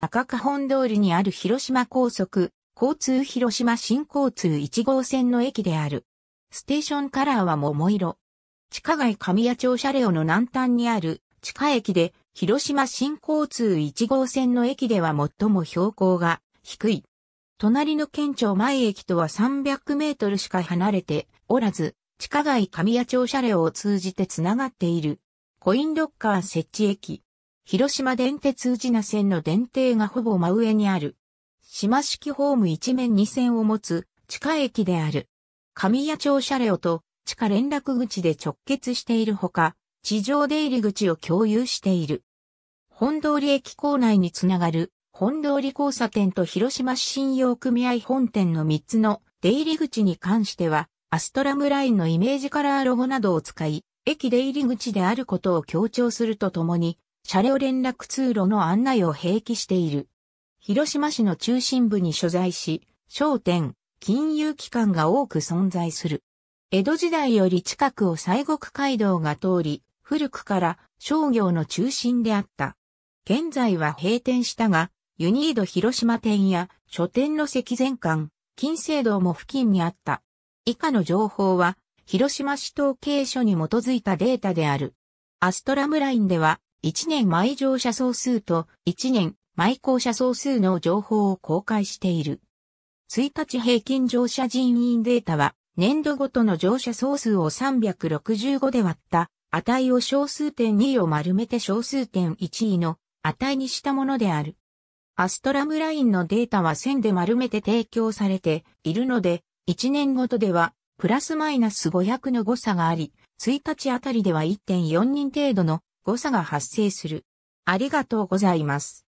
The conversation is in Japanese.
赤華本通りにある広島高速、交通広島新交通1号線の駅である。ステーションカラーは桃色。地下街神谷町車両の南端にある地下駅で、広島新交通1号線の駅では最も標高が低い。隣の県庁前駅とは300メートルしか離れておらず、地下街神谷町車両を通じてつながっている。コインロッカー設置駅。広島電鉄宇品線の電停がほぼ真上にある。島式ホーム一面二線を持つ地下駅である。神谷町車両と地下連絡口で直結しているほか、地上出入り口を共有している。本通り駅構内につながる本通り交差点と広島市信用組合本店の3つの出入り口に関しては、アストラムラインのイメージカラーロゴなどを使い、駅出入り口であることを強調するとともに、車両連絡通路の案内を併記している。広島市の中心部に所在し、商店、金融機関が多く存在する。江戸時代より近くを西国街道が通り、古くから商業の中心であった。現在は閉店したが、ユニード広島店や書店の石前館、金星堂も付近にあった。以下の情報は、広島市統計書に基づいたデータである。アストラムラインでは、1年毎乗車総数と1年毎降車総数の情報を公開している。1日平均乗車人員データは年度ごとの乗車総数を365で割った値を小数点2を丸めて小数点1位の値にしたものである。アストラムラインのデータは線で丸めて提供されているので、1年ごとではプラスマイナス500の誤差があり、1日あたりでは1.4人程度の誤差が発生する。ありがとうございます。